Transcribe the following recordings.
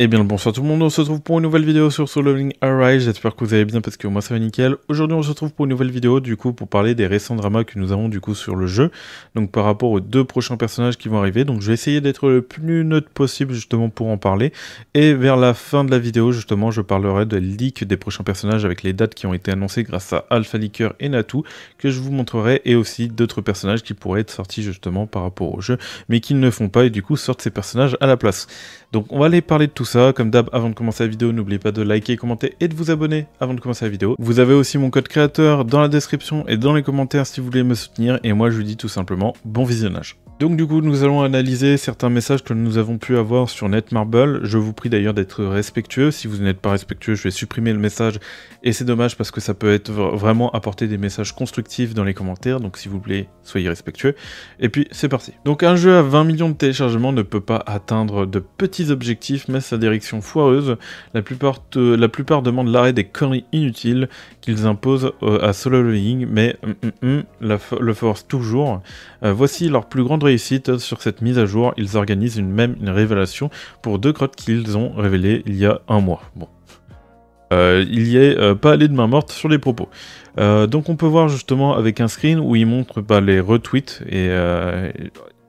Eh bien bonsoir tout le monde, on se retrouve pour une nouvelle vidéo sur Soul Arise, j'espère que vous allez bien parce que moi ça va nickel. Aujourd'hui on se retrouve pour une nouvelle vidéo du coup pour parler des récents dramas que nous avons du coup sur le jeu, donc par rapport aux deux prochains personnages qui vont arriver, donc je vais essayer d'être le plus neutre possible justement pour en parler, et vers la fin de la vidéo justement je parlerai de leak des prochains personnages avec les dates qui ont été annoncées grâce à Alpha Leaker et Natu, que je vous montrerai, et aussi d'autres personnages qui pourraient être sortis justement par rapport au jeu, mais qui ne font pas et du coup sortent ces personnages à la place. Donc on va aller parler de tout ça. Comme d'hab, avant de commencer la vidéo, n'oubliez pas de liker, commenter et de vous abonner avant de commencer la vidéo. Vous avez aussi mon code créateur dans la description et dans les commentaires si vous voulez me soutenir. Et moi, je vous dis tout simplement bon visionnage. Donc du coup, nous allons analyser certains messages que nous avons pu avoir sur Netmarble. Je vous prie d'ailleurs d'être respectueux. Si vous n'êtes pas respectueux, je vais supprimer le message. Et c'est dommage parce que ça peut être vraiment apporter des messages constructifs dans les commentaires. Donc s'il vous plaît, soyez respectueux. Et puis c'est parti. Donc un jeu à 20 millions de téléchargements ne peut pas atteindre de petits objectifs, mais sa direction foireuse. La plupart, euh, la plupart demandent l'arrêt des conneries inutiles qu'ils imposent euh, à Solo mais hum, hum, hum, le force toujours. Euh, voici leur plus grande réussite sur cette mise à jour, ils organisent une même une révélation pour deux crottes qu'ils ont révélées il y a un mois. Bon. Euh, il y est euh, pas allé de main morte sur les propos. Euh, donc on peut voir justement avec un screen où il montre pas bah, les retweets et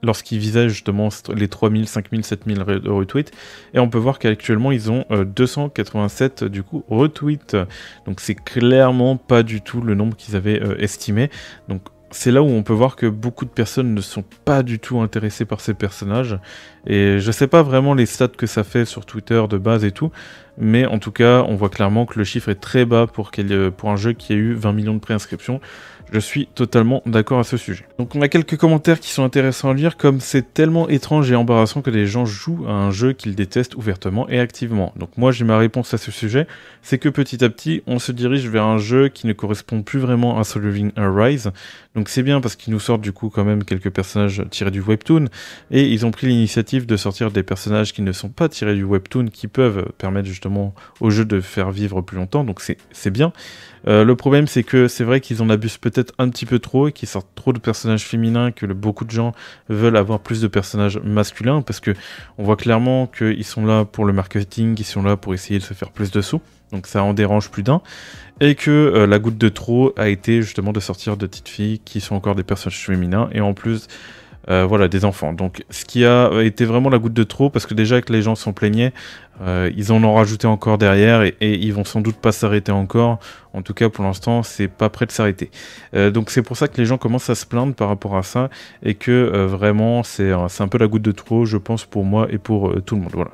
lorsqu'ils visaient justement les 3000, 5000, 7000 retweets. Et on peut voir qu'actuellement, ils ont 287 du coup retweets. Donc c'est clairement pas du tout le nombre qu'ils avaient estimé. Donc c'est là où on peut voir que beaucoup de personnes ne sont pas du tout intéressées par ces personnages. Et je sais pas vraiment les stats que ça fait sur Twitter de base et tout, mais en tout cas, on voit clairement que le chiffre est très bas pour, pour un jeu qui a eu 20 millions de préinscriptions. Je suis totalement d'accord à ce sujet. Donc on a quelques commentaires qui sont intéressants à lire, comme c'est tellement étrange et embarrassant que les gens jouent à un jeu qu'ils détestent ouvertement et activement. Donc moi j'ai ma réponse à ce sujet, c'est que petit à petit on se dirige vers un jeu qui ne correspond plus vraiment à Solving Arise, Rise. Donc c'est bien parce qu'ils nous sortent du coup quand même quelques personnages tirés du webtoon et ils ont pris l'initiative de sortir des personnages qui ne sont pas tirés du webtoon qui peuvent permettre justement au jeu de faire vivre plus longtemps. Donc c'est bien. Euh, le problème, c'est que c'est vrai qu'ils en abusent peut-être un petit peu trop et qu'ils sortent trop de personnages féminins, que beaucoup de gens veulent avoir plus de personnages masculins parce que on voit clairement qu'ils sont là pour le marketing, qu'ils sont là pour essayer de se faire plus de sous. Donc ça en dérange plus d'un. Et que euh, la goutte de trop a été justement de sortir de petites filles qui sont encore des personnages féminins et en plus euh, voilà, des enfants. Donc, ce qui a été vraiment la goutte de trop, parce que déjà que les gens s'en plaignaient, euh, ils en ont rajouté encore derrière et, ils vont sans doute pas s'arrêter encore. En tout cas, pour l'instant, c'est pas prêt de s'arrêter. Euh, donc, c'est pour ça que les gens commencent à se plaindre par rapport à ça et que vraiment, c'est un peu la goutte de trop, je pense, pour moi et pour tout le monde. Voilà.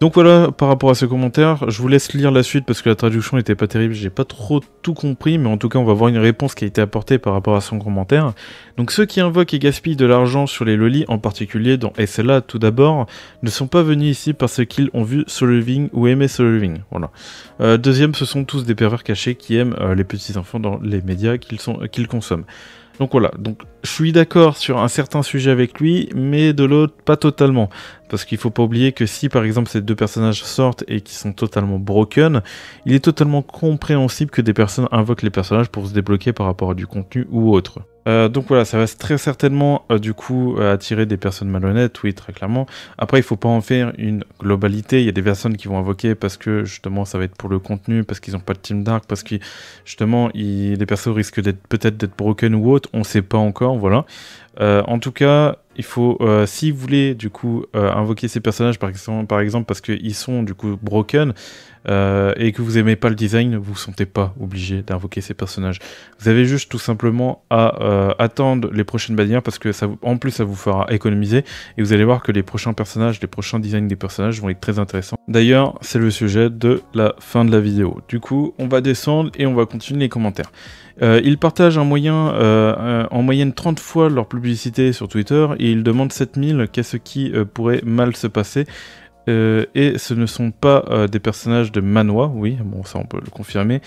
Donc voilà, par rapport à ce commentaire, je vous laisse lire la suite parce que la traduction n'était pas terrible, j'ai pas trop tout compris, mais en tout cas on va voir une réponse qui a été apportée par rapport à son commentaire. Donc ceux qui invoquent et gaspillent de l'argent sur les lolis, en particulier dans SLA tout d'abord, ne sont pas venus ici parce qu'ils ont vu Solving ou aimé Solving. Voilà. Euh, deuxième, ce sont tous des pervers cachés qui aiment euh, les petits enfants dans les médias qu'ils consomment. Donc voilà, donc je suis d'accord sur un certain sujet avec lui, mais de l'autre, pas totalement. Parce qu'il ne faut pas oublier que si par exemple ces deux personnages sortent et qui sont totalement broken, il est totalement compréhensible que des personnes invoquent les personnages pour se débloquer par rapport à du contenu ou autre. Euh, donc voilà, ça va très certainement euh, du coup attirer des personnes malhonnêtes, oui très clairement. Après, il ne faut pas en faire une globalité. Il y a des personnes qui vont invoquer parce que justement ça va être pour le contenu, parce qu'ils n'ont pas de team dark, parce que justement les persos risquent peut-être d'être broken ou autre. On ne sait pas encore voilà. Euh, en tout cas, il faut, euh, si vous voulez du coup euh, invoquer ces personnages par exemple, par exemple parce qu'ils sont du coup broken, euh, et que vous aimez pas le design, vous vous sentez pas obligé d'invoquer ces personnages. Vous avez juste tout simplement à euh, attendre les prochaines bannières parce que ça, en plus ça vous fera économiser et vous allez voir que les prochains personnages, les prochains designs des personnages vont être très intéressants. D'ailleurs, c'est le sujet de la fin de la vidéo. Du coup, on va descendre et on va continuer les commentaires. Euh, ils partagent en, moyen, en moyenne 30 fois leur publicité sur Twitter et ils demandent 7000 quest ce qui pourrait mal se passer. Euh, et ce ne sont pas euh, des personnages de manois, oui, bon ça on peut le confirmer,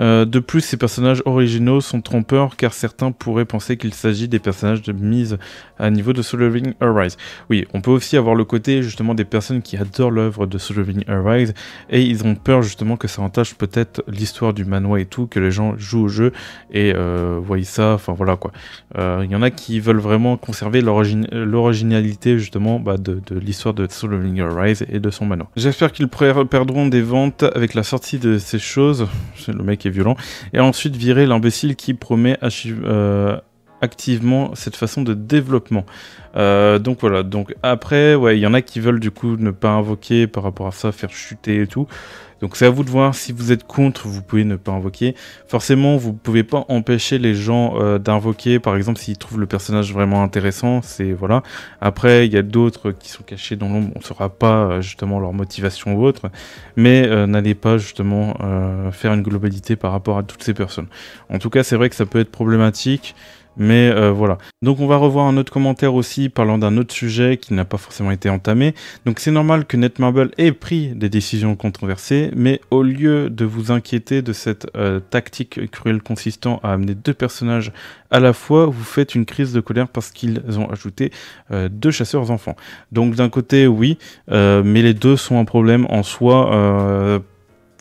euh, de plus, ces personnages originaux sont trompeurs car certains pourraient penser qu'il s'agit des personnages de mise à niveau de Soul Arise. Oui, on peut aussi avoir le côté justement des personnes qui adorent l'œuvre de Soul Arise et ils ont peur justement que ça entache peut-être l'histoire du manoir et tout, que les gens jouent au jeu et euh, voient ça, enfin voilà quoi. Euh, il y en a qui veulent vraiment conserver l'originalité justement bah, de, l'histoire de Soul Arise et de son manoir. J'espère qu'ils perdront des ventes avec la sortie de ces choses. Le mec est violent, et ensuite virer l'imbécile qui promet euh, activement cette façon de développement. Euh, donc voilà, donc après, ouais, il y en a qui veulent du coup ne pas invoquer par rapport à ça, faire chuter et tout. Donc c'est à vous de voir si vous êtes contre, vous pouvez ne pas invoquer. Forcément, vous pouvez pas empêcher les gens euh, d'invoquer, par exemple s'ils trouvent le personnage vraiment intéressant, c'est voilà. Après, il y a d'autres qui sont cachés dans l'ombre, on ne saura pas euh, justement leur motivation ou autre, mais euh, n'allez pas justement faire une globalité par rapport à toutes ces personnes. En tout cas, c'est vrai que ça peut être problématique. Mais euh, voilà. Donc on va revoir un autre commentaire aussi parlant d'un autre sujet qui n'a pas forcément été entamé. Donc c'est normal que Netmarble ait pris des décisions controversées, mais au lieu de vous inquiéter de cette euh, tactique cruelle consistant à amener deux personnages à la fois, vous faites une crise de colère parce qu'ils ont ajouté euh, deux chasseurs enfants. Donc d'un côté oui, mais les deux sont un problème en soi.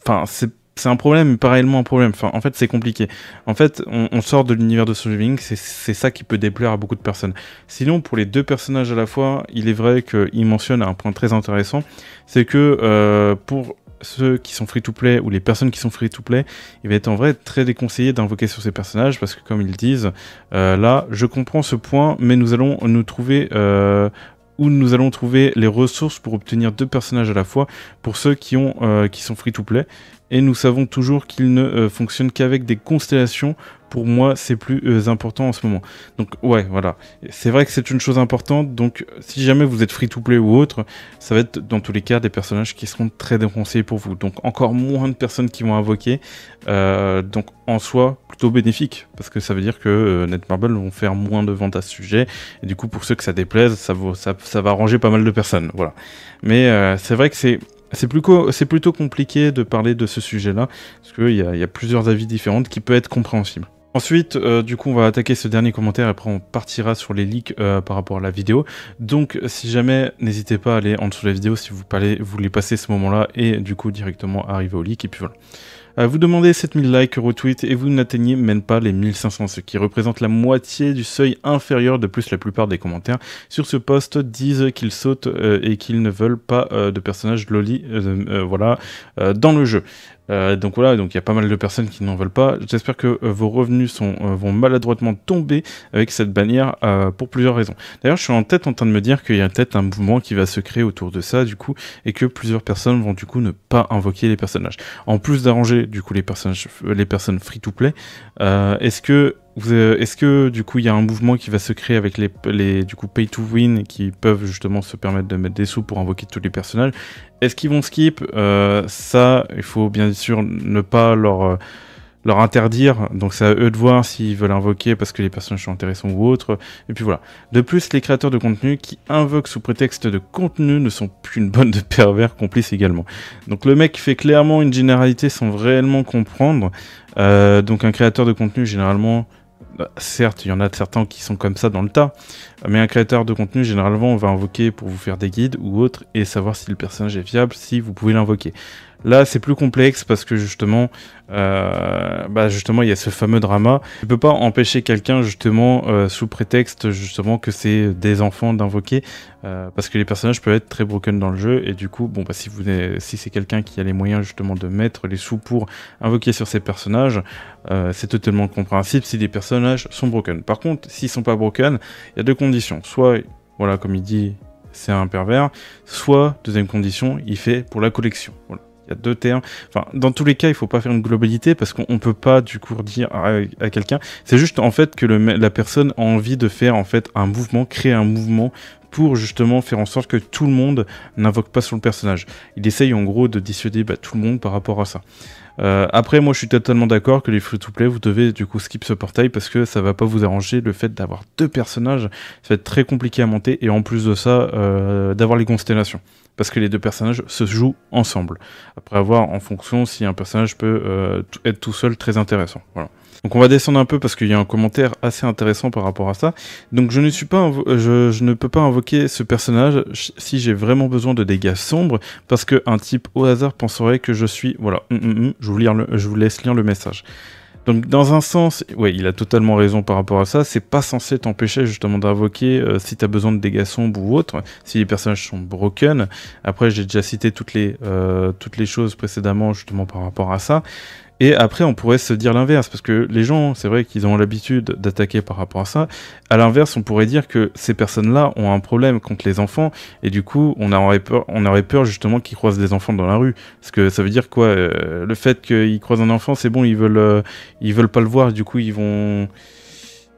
Enfin c'est c'est un problème, mais parallèlement un problème. Enfin, en fait, c'est compliqué. En fait, on, sort de l'univers de Soul Living, c'est ça qui peut déplaire à beaucoup de personnes. Sinon, pour les deux personnages à la fois, il est vrai qu'il mentionne un point très intéressant, c'est que euh, pour ceux qui sont free-to-play ou les personnes qui sont free-to-play, il va être en vrai très déconseillé d'invoquer sur ces personnages parce que comme ils disent, euh, là, je comprends ce point, mais nous allons nous trouver euh, où nous allons trouver les ressources pour obtenir deux personnages à la fois pour ceux qui, ont, euh, qui sont free to play. Et nous savons toujours qu'ils ne euh, fonctionnent qu'avec des constellations pour moi, c'est plus euh, important en ce moment. Donc, ouais, voilà. C'est vrai que c'est une chose importante. Donc, si jamais vous êtes free to play ou autre, ça va être dans tous les cas des personnages qui seront très déconseillés pour vous. Donc, encore moins de personnes qui vont invoquer. Euh, donc, en soi, plutôt bénéfique. Parce que ça veut dire que euh, Netmarble vont faire moins de ventes à ce sujet. Et du coup, pour ceux que ça déplaise, ça, va arranger pas mal de personnes. Voilà. Mais c'est vrai que c'est. C'est plutôt, compliqué de parler de ce sujet-là, parce qu'il y, y a plusieurs avis différents qui peuvent être compréhensibles. Ensuite, euh, du coup, on va attaquer ce dernier commentaire et après on partira sur les leaks euh, par rapport à la vidéo. Donc, si jamais, n'hésitez pas à aller en dessous de la vidéo si vous, vous voulez passer ce moment-là et du coup directement arriver au leak. Et puis voilà. Euh, vous demandez 7000 likes, retweets et vous n'atteignez même pas les 1500, ce qui représente la moitié du seuil inférieur. De plus, la plupart des commentaires sur ce post disent qu'ils sautent euh, et qu'ils ne veulent pas euh, de personnages loli voilà, dans le jeu. donc voilà, donc il y a pas mal de personnes qui n'en veulent pas. J'espère que vos revenus vont maladroitement tomber avec cette bannière pour plusieurs raisons. D'ailleurs, je suis en tête en train de me dire qu'il y a peut-être un mouvement qui va se créer autour de ça, du coup, et que plusieurs personnes vont du coup ne pas invoquer les personnages. En plus d'arranger du coup les personnes, les personnes free to play. Euh, est-ce que euh, est-ce que du coup il y a un mouvement qui va se créer avec les, les, du coup pay to win qui peuvent justement se permettre de mettre des sous pour invoquer tous les personnages Est-ce qu'ils vont skip euh, Ça, il faut bien sûr ne pas leur leur interdire. Donc c'est à eux de voir s'ils veulent invoquer parce que les personnages sont intéressants ou autres. Et puis voilà. De plus, les créateurs de contenu qui invoquent sous prétexte de contenu ne sont plus une bonne de pervers complices également. Donc le mec fait clairement une généralité sans réellement comprendre. Euh, donc un créateur de contenu généralement bah, certes, il y en a certains qui sont comme ça dans le tas, mais un créateur de contenu, généralement, on va invoquer pour vous faire des guides ou autre et savoir si le personnage est viable, si vous pouvez l'invoquer. Là, c'est plus complexe parce que justement, euh, bah, justement, il y a ce fameux drama. Tu peux pas empêcher quelqu'un justement euh, sous prétexte justement que c'est des enfants d'invoquer, euh, parce que les personnages peuvent être très broken dans le jeu et du coup, bon bah si vous si c'est quelqu'un qui a les moyens justement de mettre les sous pour invoquer sur ces personnages, c'est totalement compréhensible si les personnages sont broken. Par contre, s'ils ne sont pas broken, il y a deux conditions. Soit, voilà, comme il dit, c'est un pervers. Soit, deuxième condition, il fait pour la collection. Voilà il y a deux termes. Enfin, dans tous les cas, il ne faut pas faire une globalité parce qu'on ne peut pas du coup dire à, quelqu'un. C'est juste en fait que la personne a envie de faire en fait un mouvement, créer un mouvement pour justement faire en sorte que tout le monde n'invoque pas sur le personnage. Il essaye en gros de dissuader bah, tout le monde par rapport à ça. Euh, après, moi, je suis totalement d'accord que les free-to-play, vous devez du coup skip ce portail parce que ça ne va pas vous arranger. Le fait d'avoir deux personnages, ça va être très compliqué à monter et en plus de ça, euh, d'avoir les constellations parce que les deux personnages se jouent ensemble. Après avoir en fonction si un personnage peut euh, être tout seul très intéressant. Donc on va descendre un peu parce qu'il y a un commentaire assez intéressant par rapport à ça. Donc je ne suis pas, je, ne peux pas invoquer ce personnage si j'ai vraiment besoin de dégâts sombres parce que un type au hasard penserait que je suis. Voilà, hum, hum, hum, je, vous lire je vous laisse lire le message. Donc dans un sens, ouais, il a totalement raison par rapport à ça, c'est pas censé t'empêcher justement d'invoquer euh, si t'as besoin de dégâts sombres ou autres, si les personnages sont broken. Après j'ai déjà cité toutes les, euh, toutes les choses précédemment justement par rapport à ça. Et après, on pourrait se dire l'inverse, parce que les gens, c'est vrai qu'ils ont l'habitude d'attaquer par rapport à ça. À l'inverse, on pourrait dire que ces personnes-là ont un problème contre les enfants, et du coup, on aurait peur, on aurait peur justement qu'ils croisent des enfants dans la rue. Parce que ça veut dire quoi euh, Le fait qu'ils croisent un enfant, c'est bon, ils veulent, euh, ils veulent pas le voir, du coup, ils vont,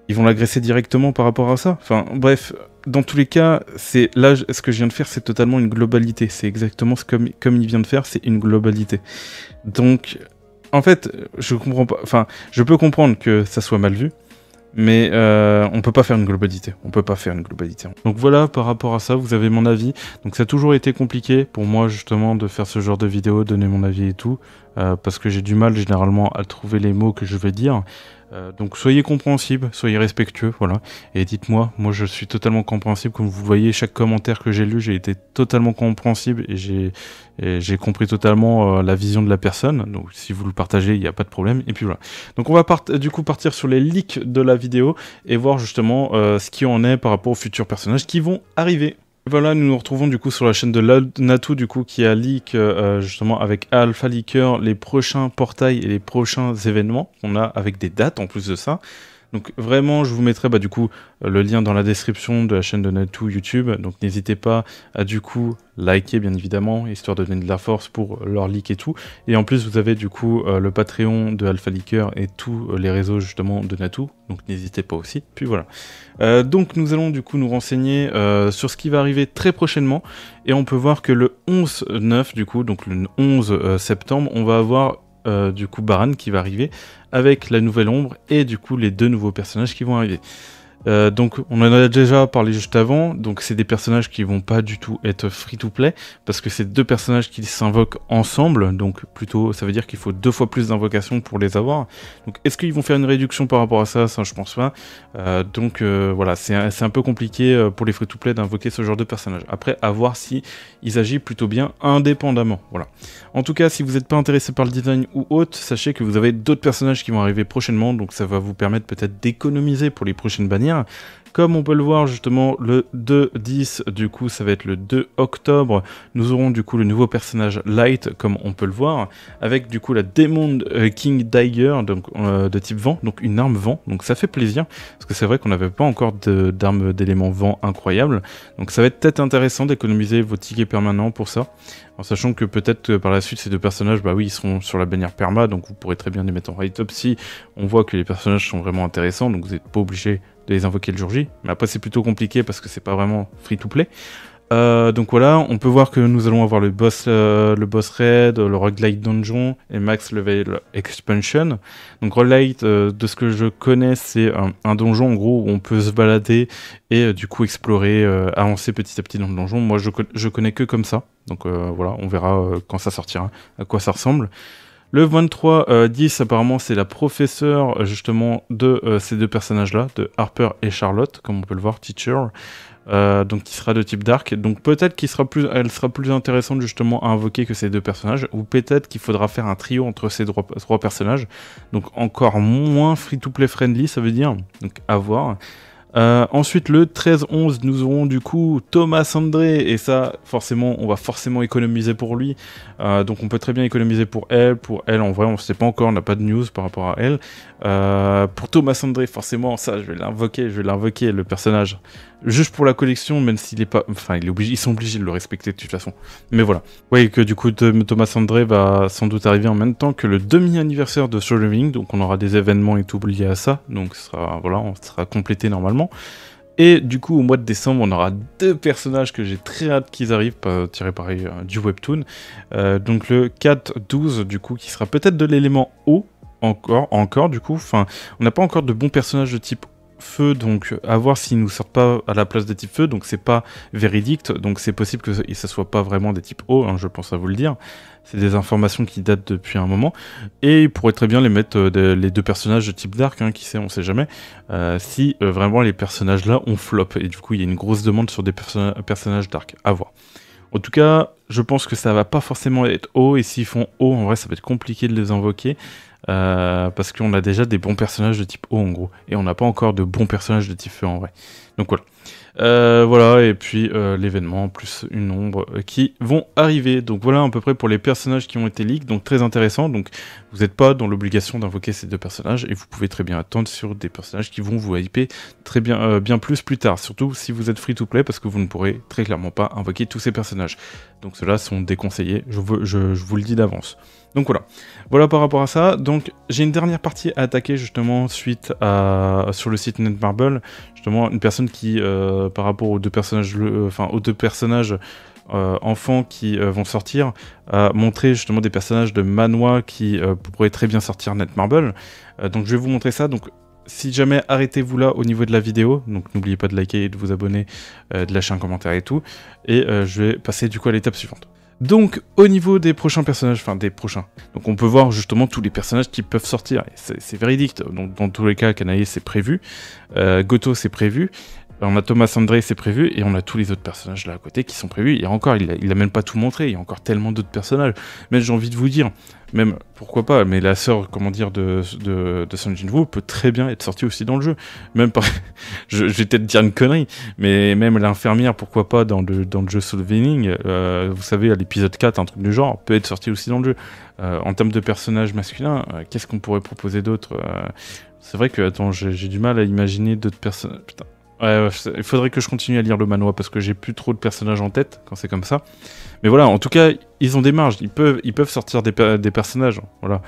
ils vont l'agresser directement par rapport à ça. Enfin, bref, dans tous les cas, c'est là ce que je viens de faire, c'est totalement une globalité. C'est exactement ce que, comme il vient de faire, c'est une globalité. Donc en fait, je comprends pas. Enfin, je peux comprendre que ça soit mal vu, mais euh, on peut pas faire une globalité. On peut pas faire une globalité. Donc voilà, par rapport à ça, vous avez mon avis. Donc ça a toujours été compliqué pour moi justement de faire ce genre de vidéo, donner mon avis et tout, euh, parce que j'ai du mal généralement à trouver les mots que je veux dire. Euh, donc soyez compréhensibles, soyez respectueux, voilà. Et dites-moi, moi je suis totalement compréhensible, comme vous voyez, chaque commentaire que j'ai lu, j'ai été totalement compréhensible et j'ai j'ai compris totalement euh, la vision de la personne. Donc si vous le partagez, il n'y a pas de problème. Et puis voilà. Donc on va euh, du coup partir sur les leaks de la vidéo et voir justement euh, ce qui en est par rapport aux futurs personnages qui vont arriver. Voilà, nous nous retrouvons du coup sur la chaîne de Natu du coup qui a leak justement avec Alpha Leaker les prochains portails et les prochains événements qu'on a avec des dates en plus de ça. Donc vraiment, je vous mettrai bah, du coup euh, le lien dans la description de la chaîne de Natou YouTube. Donc n'hésitez pas à du coup liker bien évidemment, histoire de donner de la force pour euh, leur leak et tout. Et en plus, vous avez du coup euh, le Patreon de Alpha Leaker et tous les réseaux justement de Natou. Donc n'hésitez pas aussi. Puis voilà. donc nous allons du coup nous renseigner sur ce qui va arriver très prochainement. Et on peut voir que le 11-9 du coup, donc le 11 septembre, on va avoir euh, du coup Baran qui va arriver avec la nouvelle ombre et du coup les deux nouveaux personnages qui vont arriver. Euh, donc on en a déjà parlé juste avant, donc c'est des personnages qui vont pas du tout être free to play, parce que c'est deux personnages qui s'invoquent ensemble, donc plutôt ça veut dire qu'il faut deux fois plus d'invocations pour les avoir. Donc est-ce qu'ils vont faire une réduction par rapport à ça Ça je pense pas. Euh, donc euh, voilà, c'est un, peu compliqué pour les free to play d'invoquer ce genre de personnages. Après, à voir si ils agissent plutôt bien indépendamment. Voilà. En tout cas, si vous n'êtes pas intéressé par le design ou autre, sachez que vous avez d'autres personnages qui vont arriver prochainement, donc ça va vous permettre peut-être d'économiser pour les prochaines bannières comme on peut le voir justement le 2-10, du coup ça va être le 2 octobre, nous aurons du coup le nouveau personnage Light comme on peut le voir, avec du coup la Demon euh, King Diger donc, euh, de type vent, donc une arme vent, donc ça fait plaisir, parce que c'est vrai qu'on n'avait pas encore d'armes d'éléments vent incroyable donc ça va être peut-être intéressant d'économiser vos tickets permanents pour ça, en sachant que peut-être euh, par la suite ces deux personnages, bah oui, ils seront sur la bannière perma, donc vous pourrez très bien les mettre en raid top si on voit que les personnages sont vraiment intéressants, donc vous n'êtes pas obligé de les invoquer le jour J. Mais après, c'est plutôt compliqué parce que c'est pas vraiment free to play. Euh, donc voilà, on peut voir que nous allons avoir le boss, euh, le boss raid, le roguelite dungeon et max level expansion. Donc roguelite, euh, de ce que je connais, c'est un, donjon en gros où on peut se balader et du coup explorer, avancer petit à petit dans le donjon. Moi, je, je connais que comme ça. Donc voilà, on verra quand ça sortira, à quoi ça ressemble. Le 23-10, euh, apparemment, c'est la professeure euh, justement de euh, ces deux personnages-là, de Harper et Charlotte, comme on peut le voir, Teacher. donc qui sera de type dark. Donc peut-être qu'elle sera plus, elle sera plus intéressante justement à invoquer que ces deux personnages, ou peut-être qu'il faudra faire un trio entre ces trois personnages. Donc encore moins free-to-play friendly, ça veut dire. Donc à voir. Euh, ensuite, le 13-11, nous aurons du coup Thomas André, et ça, forcément, on va forcément économiser pour lui. Euh, donc, on peut très bien économiser pour elle. Pour elle, en vrai, on ne sait pas encore, on n'a pas de news par rapport à elle. Euh, pour Thomas André, forcément, ça, je vais l'invoquer, je vais l'invoquer, le personnage. Juste pour la collection, même s'il est pas. Enfin, il est obligé, ils sont obligés de le respecter de toute façon. Mais voilà. Oui, que du coup, Thomas André va sans doute arriver en même temps que le demi-anniversaire de Showrooming, donc on aura des événements et tout liés à ça, donc ça, sera, voilà, on sera complété normalement. Et du coup, au mois de décembre, on aura deux personnages que j'ai très hâte qu'ils arrivent, tirés pareil euh, du webtoon. Euh, donc le 4-12, du coup, qui sera peut-être de l'élément eau, encore, encore du coup. Enfin, on n'a pas encore de bons personnages de type feu, donc à voir s'ils nous sortent pas à la place des types feu, donc c'est pas véridique, donc c'est possible que ce soit pas vraiment des types haut hein, je pense à vous le dire. C'est des informations qui datent depuis un moment, et ils pourraient très bien les mettre euh, les deux personnages de type dark, hein, qui sait, on sait jamais, euh, si euh, vraiment les personnages là ont flop, et du coup il y a une grosse demande sur des personnages dark, à voir. En tout cas, je pense que ça va pas forcément être haut, et s'ils font haut, en vrai, ça va être compliqué de les invoquer. Euh, parce qu'on a déjà des bons personnages de type O en gros, et on n'a pas encore de bons personnages de type feu en vrai. Donc voilà. Euh, voilà, et puis euh, l'événement, plus une ombre qui vont arriver. Donc voilà à peu près pour les personnages qui ont été leaks, donc très intéressant. Donc vous n'êtes pas dans l'obligation d'invoquer ces deux personnages et vous pouvez très bien attendre sur des personnages qui vont vous hyper très bien, euh, bien plus plus tard, surtout si vous êtes free-to-play parce que vous ne pourrez très clairement pas invoquer tous ces personnages. Donc ceux-là sont déconseillés, je, je, vous le dis d'avance. Donc voilà, voilà par rapport à ça. Donc j'ai une dernière partie à attaquer justement suite à sur le site Netmarble, justement une personne qui euh, par rapport aux deux personnages, euh, enfin aux deux personnages euh, enfants qui euh, vont sortir, à euh, montrer justement des personnages de manoir qui pourraient très bien sortir net Netmarble. donc je vais vous montrer ça. Donc si jamais arrêtez-vous là au niveau de la vidéo, donc n'oubliez pas de liker et de vous abonner, de lâcher un commentaire et tout, et je vais passer du coup à l'étape suivante. Donc au niveau des prochains personnages, enfin des prochains, donc on peut voir justement tous les personnages qui peuvent sortir, c'est véridique, donc dans tous les cas Kanae c'est prévu, euh, Goto c'est prévu, on a Thomas André, c'est prévu, et on a tous les autres personnages là à côté qui sont prévus. Et encore, il a, même pas tout montré, il y a encore tellement d'autres personnages. Mais j'ai envie de vous dire, même, pourquoi pas, mais la sœur, comment dire, de, de, de peut très bien être sortie aussi dans le jeu. Même par... je, vais peut-être dire une connerie, mais même l'infirmière, pourquoi pas, dans le, dans le jeu Soul euh, vous savez, à l'épisode 4, un truc du genre, peut être sortie aussi dans le jeu. Euh, en termes de personnages masculins, euh, qu'est-ce qu'on pourrait proposer d'autre C'est vrai que, attends, j'ai du mal à imaginer d'autres personnages. Putain. Ouais, il faudrait que je continue à lire le manoir parce que j'ai plus trop de personnages en tête quand c'est comme ça. Mais voilà, en tout cas, ils ont des marges, ils peuvent, ils peuvent sortir des, personnages. Voilà.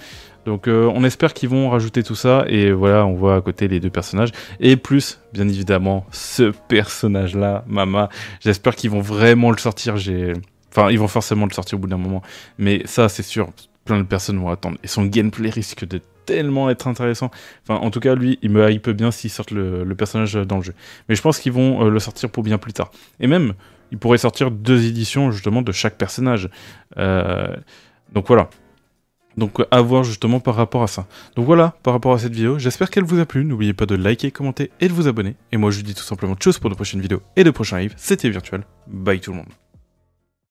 Donc euh, on espère qu'ils vont rajouter tout ça et voilà, on voit à côté les deux personnages et plus bien évidemment ce personnage là, Mama. J'espère qu'ils vont vraiment le sortir, j'ai enfin, ils vont forcément le sortir au bout d'un moment, mais ça c'est sûr, plein de personnes vont attendre et son gameplay risque d'être tellement être intéressant. Enfin, en tout cas, lui, il me hype bien s'il sortent le, personnage dans le jeu. Mais je pense qu'ils vont euh, le sortir pour bien plus tard. Et même, il pourrait sortir deux éditions justement de chaque personnage. Euh, donc voilà. Donc à voir justement par rapport à ça. Donc voilà, par rapport à cette vidéo, j'espère qu'elle vous a plu. N'oubliez pas de liker, commenter et de vous abonner. Et moi je vous dis tout simplement tchuss pour de prochaines vidéos et de prochains lives. C'était Virtuel, Bye tout le monde.